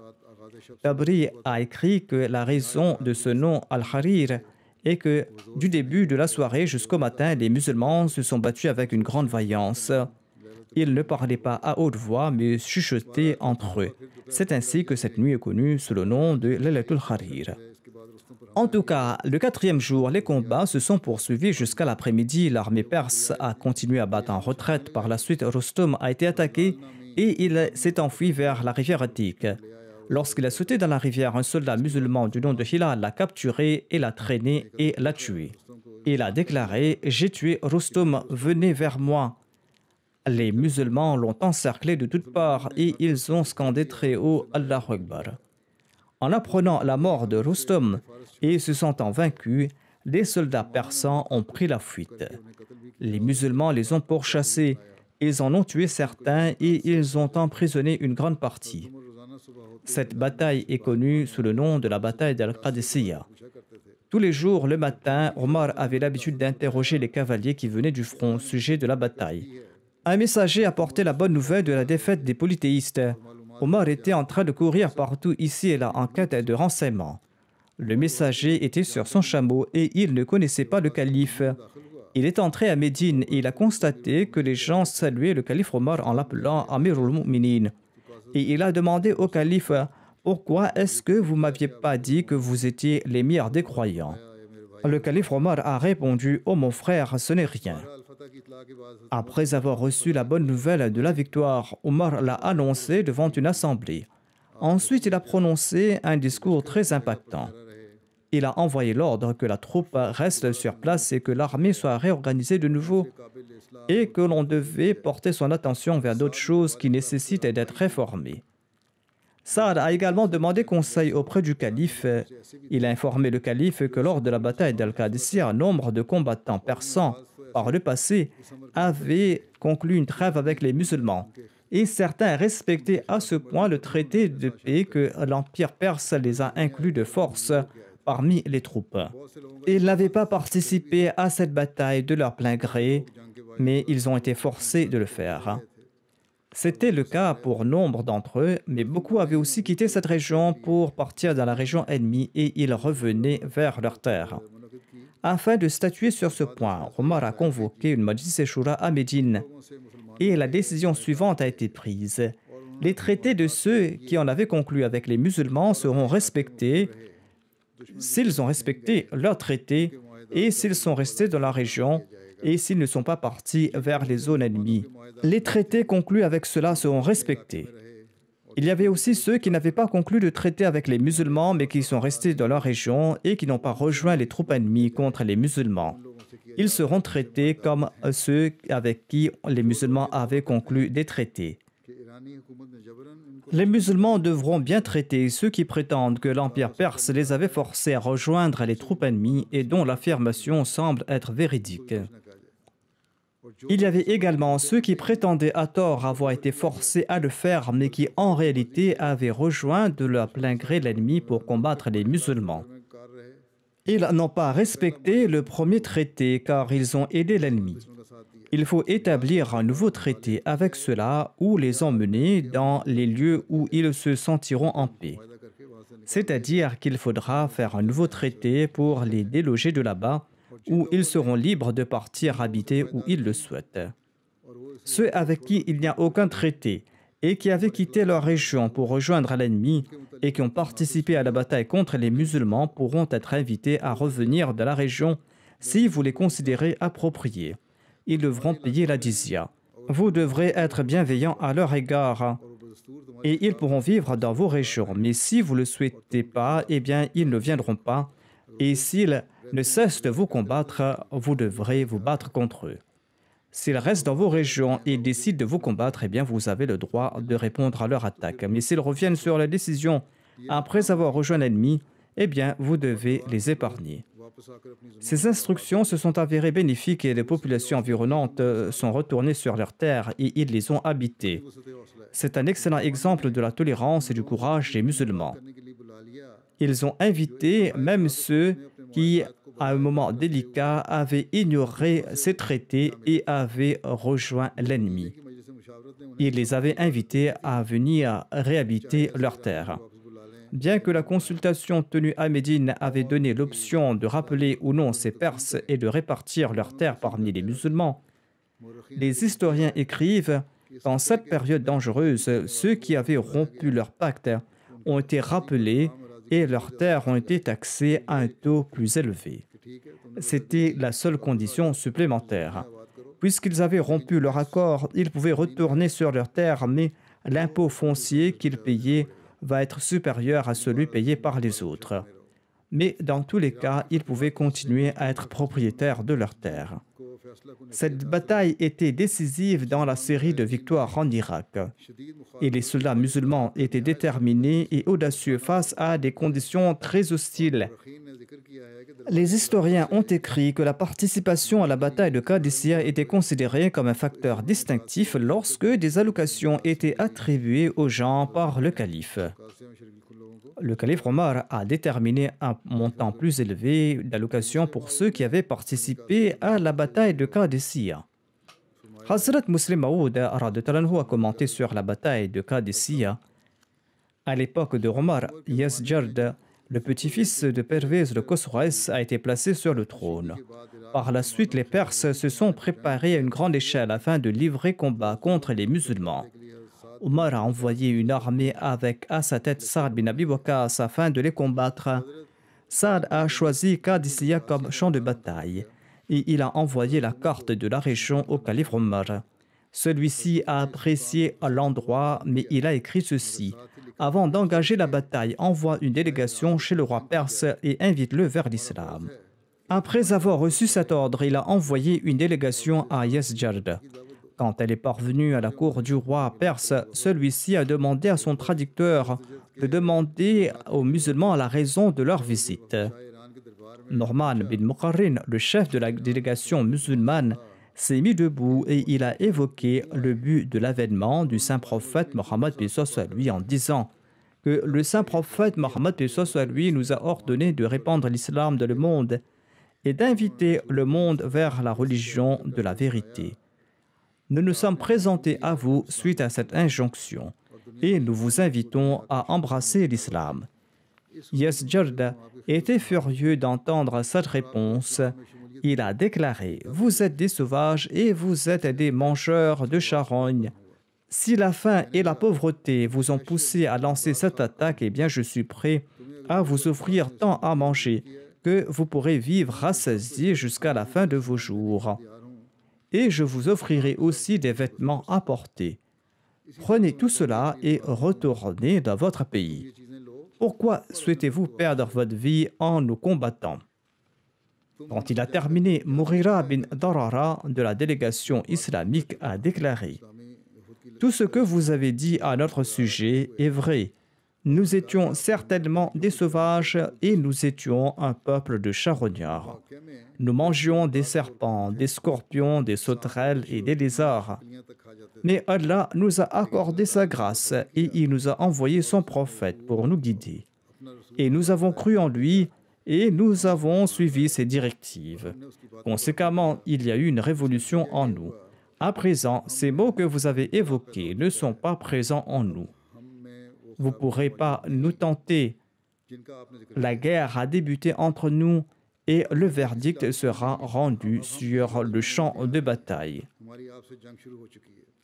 Tabri a écrit que la raison de ce nom al-Harir est que du début de la soirée jusqu'au matin, les musulmans se sont battus avec une grande vaillance. Ils ne parlaient pas à haute voix, mais chuchotaient entre eux. C'est ainsi que cette nuit est connue sous le nom de Lalatul Harir. En tout cas, le quatrième jour, les combats se sont poursuivis jusqu'à l'après-midi. L'armée perse a continué à battre en retraite. Par la suite, Rostom a été attaqué et il s'est enfui vers la rivière Attique. Lorsqu'il a sauté dans la rivière, un soldat musulman du nom de Hila l'a capturé et l'a traîné et l'a tué. Il a déclaré J'ai tué Rostom, venez vers moi. Les musulmans l'ont encerclé de toutes parts et ils ont scandé très haut Allah Akbar. En apprenant la mort de Rustum et se sentant vaincus, les soldats persans ont pris la fuite. Les musulmans les ont pourchassés, ils en ont tué certains et ils ont emprisonné une grande partie. Cette bataille est connue sous le nom de la bataille d'Al-Qadisiyah. Tous les jours, le matin, Omar avait l'habitude d'interroger les cavaliers qui venaient du front au sujet de la bataille. Un messager apportait la bonne nouvelle de la défaite des polythéistes. Omar était en train de courir partout ici et là en quête de renseignements. Le messager était sur son chameau et il ne connaissait pas le calife. Il est entré à Médine et il a constaté que les gens saluaient le calife Omar en l'appelant Amirul Mu'minin. Et il a demandé au calife Pourquoi est-ce que vous m'aviez pas dit que vous étiez l'émir des croyants le calife Omar a répondu Oh mon frère, ce n'est rien. Après avoir reçu la bonne nouvelle de la victoire, Omar l'a annoncé devant une assemblée. Ensuite, il a prononcé un discours très impactant. Il a envoyé l'ordre que la troupe reste sur place et que l'armée soit réorganisée de nouveau et que l'on devait porter son attention vers d'autres choses qui nécessitent d'être réformées. Saad a également demandé conseil auprès du calife. Il a informé le calife que lors de la bataille dal un nombre de combattants persans par le passé avaient conclu une trêve avec les musulmans. Et certains respectaient à ce point le traité de paix que l'Empire perse les a inclus de force parmi les troupes. Ils n'avaient pas participé à cette bataille de leur plein gré, mais ils ont été forcés de le faire. C'était le cas pour nombre d'entre eux, mais beaucoup avaient aussi quitté cette région pour partir dans la région ennemie et ils revenaient vers leur terre. Afin de statuer sur ce point, Omar a convoqué une Majlis Shura à Médine et la décision suivante a été prise. Les traités de ceux qui en avaient conclu avec les musulmans seront respectés s'ils ont respecté leurs traités et s'ils sont restés dans la région et s'ils ne sont pas partis vers les zones ennemies. Les traités conclus avec cela seront respectés. Il y avait aussi ceux qui n'avaient pas conclu de traité avec les musulmans mais qui sont restés dans leur région et qui n'ont pas rejoint les troupes ennemies contre les musulmans. Ils seront traités comme ceux avec qui les musulmans avaient conclu des traités. Les musulmans devront bien traiter ceux qui prétendent que l'Empire perse les avait forcés à rejoindre les troupes ennemies et dont l'affirmation semble être véridique. Il y avait également ceux qui prétendaient à tort avoir été forcés à le faire, mais qui en réalité avaient rejoint de leur plein gré l'ennemi pour combattre les musulmans. Ils n'ont pas respecté le premier traité car ils ont aidé l'ennemi. Il faut établir un nouveau traité avec ceux-là ou les emmener dans les lieux où ils se sentiront en paix. C'est-à-dire qu'il faudra faire un nouveau traité pour les déloger de là-bas où ils seront libres de partir habiter où ils le souhaitent. Ceux avec qui il n'y a aucun traité et qui avaient quitté leur région pour rejoindre l'ennemi et qui ont participé à la bataille contre les musulmans pourront être invités à revenir de la région si vous les considérez appropriés. Ils devront payer la dizia. Vous devrez être bienveillant à leur égard et ils pourront vivre dans vos régions. Mais si vous ne le souhaitez pas, eh bien, ils ne viendront pas. Et s'ils ne cessent de vous combattre, vous devrez vous battre contre eux. S'ils restent dans vos régions et décident de vous combattre, eh bien vous avez le droit de répondre à leur attaque. Mais s'ils reviennent sur la décision après avoir rejoint l'ennemi, eh bien vous devez les épargner. Ces instructions se sont avérées bénéfiques et les populations environnantes sont retournées sur leurs terres et ils les ont habitées. C'est un excellent exemple de la tolérance et du courage des musulmans. Ils ont invité même ceux qui à un moment délicat, avait ignoré ces traités et avait rejoint l'ennemi. Il les avait invités à venir réhabiter leurs terres. Bien que la consultation tenue à Médine avait donné l'option de rappeler ou non ces Perses et de répartir leurs terres parmi les musulmans, les historiens écrivent qu'en cette période dangereuse, ceux qui avaient rompu leur pacte ont été rappelés et leurs terres ont été taxées à un taux plus élevé. C'était la seule condition supplémentaire. Puisqu'ils avaient rompu leur accord, ils pouvaient retourner sur leur terre, mais l'impôt foncier qu'ils payaient va être supérieur à celui payé par les autres. Mais dans tous les cas, ils pouvaient continuer à être propriétaires de leur terre. Cette bataille était décisive dans la série de victoires en Irak. Et les soldats musulmans étaient déterminés et audacieux face à des conditions très hostiles les historiens ont écrit que la participation à la bataille de Qadisiyah était considérée comme un facteur distinctif lorsque des allocations étaient attribuées aux gens par le calife. Le calife Omar a déterminé un montant plus élevé d'allocations pour ceux qui avaient participé à la bataille de Qadisiyah. Hazrat Muslim Maoud a commenté sur la bataille de Qadisiyah. À l'époque de Omar, Yazjard le petit-fils de Pervez le Khosroès a été placé sur le trône. Par la suite, les Perses se sont préparés à une grande échelle afin de livrer combat contre les musulmans. Omar a envoyé une armée avec à sa tête Saad bin Abi Waqqas afin de les combattre. Saad a choisi Qadisiyah comme champ de bataille et il a envoyé la carte de la région au calife Omar. Celui-ci a apprécié l'endroit, mais il a écrit ceci. Avant d'engager la bataille, envoie une délégation chez le roi perse et invite-le vers l'islam. Après avoir reçu cet ordre, il a envoyé une délégation à Yazjard. Quand elle est parvenue à la cour du roi perse, celui-ci a demandé à son traducteur de demander aux musulmans la raison de leur visite. Norman bin Mukharin, le chef de la délégation musulmane, s'est mis debout et il a évoqué le but de l'avènement du saint prophète Mohammed soit lui en disant que le saint prophète Mohammed soit lui nous a ordonné de répandre l'islam dans le monde et d'inviter le monde vers la religion de la vérité. Nous nous sommes présentés à vous suite à cette injonction et nous vous invitons à embrasser l'islam. Yasjarda était furieux d'entendre cette réponse il a déclaré Vous êtes des sauvages et vous êtes des mangeurs de charognes. Si la faim et la pauvreté vous ont poussé à lancer cette attaque, eh bien je suis prêt à vous offrir tant à manger que vous pourrez vivre rassasié jusqu'à la fin de vos jours. Et je vous offrirai aussi des vêtements à porter. Prenez tout cela et retournez dans votre pays. Pourquoi souhaitez-vous perdre votre vie en nous combattant quand il a terminé, Mourira bin Darara de la délégation islamique a déclaré Tout ce que vous avez dit à notre sujet est vrai. Nous étions certainement des sauvages et nous étions un peuple de charognards. Nous mangions des serpents, des scorpions, des sauterelles et des lézards. Mais Allah nous a accordé sa grâce et il nous a envoyé son prophète pour nous guider. Et nous avons cru en lui et nous avons suivi ces directives. Conséquemment, il y a eu une révolution en nous. À présent, ces mots que vous avez évoqués ne sont pas présents en nous. Vous ne pourrez pas nous tenter. La guerre a débuté entre nous et le verdict sera rendu sur le champ de bataille.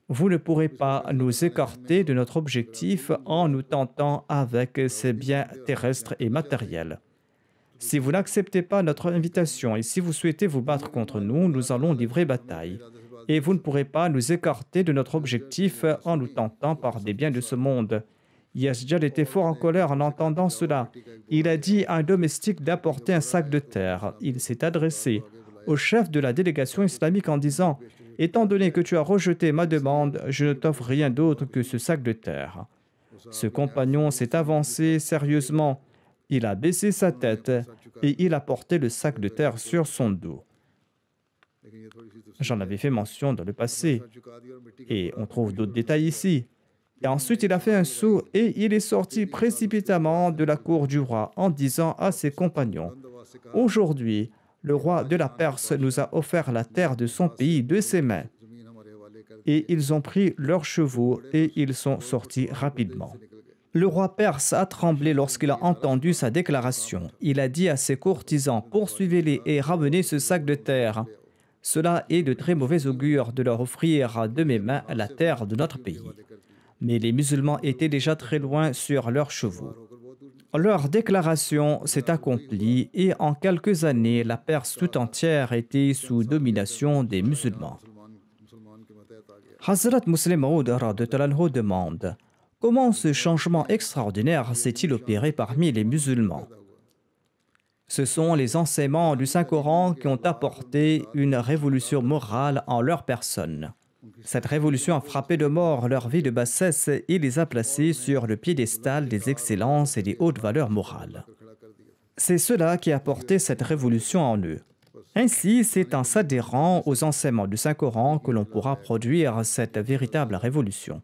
Vous ne pourrez pas nous écarter de notre objectif en nous tentant avec ces biens terrestres et matériels. Si vous n'acceptez pas notre invitation et si vous souhaitez vous battre contre nous, nous allons livrer bataille. Et vous ne pourrez pas nous écarter de notre objectif en nous tentant par des biens de ce monde. Yazjad était fort en colère en entendant cela. Il a dit à un domestique d'apporter un sac de terre. Il s'est adressé au chef de la délégation islamique en disant Étant donné que tu as rejeté ma demande, je ne t'offre rien d'autre que ce sac de terre. Ce compagnon s'est avancé sérieusement il a baissé sa tête et il a porté le sac de terre sur son dos. J'en avais fait mention dans le passé et on trouve d'autres détails ici. Et ensuite, il a fait un saut et il est sorti précipitamment de la cour du roi en disant à ses compagnons, Aujourd'hui, le roi de la Perse nous a offert la terre de son pays de ses mains. Et ils ont pris leurs chevaux et ils sont sortis rapidement. Le roi perse a tremblé lorsqu'il a entendu sa déclaration. Il a dit à ses courtisans, poursuivez-les et ramenez ce sac de terre. Cela est de très mauvais augure de leur offrir de mes mains la terre de notre pays. Mais les musulmans étaient déjà très loin sur leurs chevaux. Leur déclaration s'est accomplie et en quelques années, la Perse tout entière était sous domination des musulmans. Hazrat Muslim demande Comment ce changement extraordinaire s'est-il opéré parmi les musulmans Ce sont les enseignements du Saint-Coran qui ont apporté une révolution morale en leur personne. Cette révolution a frappé de mort leur vie de bassesse et les a placés sur le piédestal des excellences et des hautes valeurs morales. C'est cela qui a porté cette révolution en eux. Ainsi, c'est en s'adhérant aux enseignements du Saint-Coran que l'on pourra produire cette véritable révolution.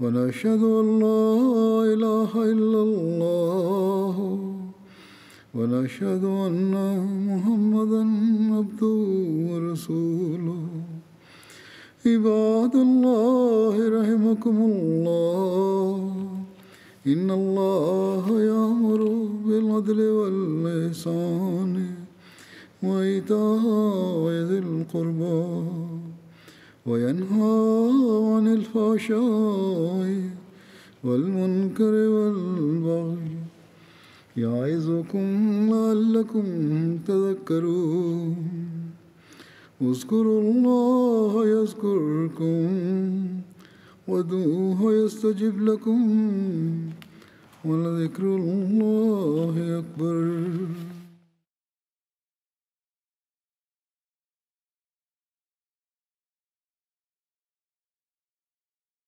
ونشهد أن لا إله إلا الله ونشهد أن محمدا عبده ورسوله عباد الله رحمكم الله إن الله يأمر بالعدل والإحسان وإيتاء ذي القربان وينهى عن الفحشاء والمنكر والبغي يعظكم لعلكم تذكرون اذكروا الله يذكركم ودوه يستجب لكم ولذكر الله أكبر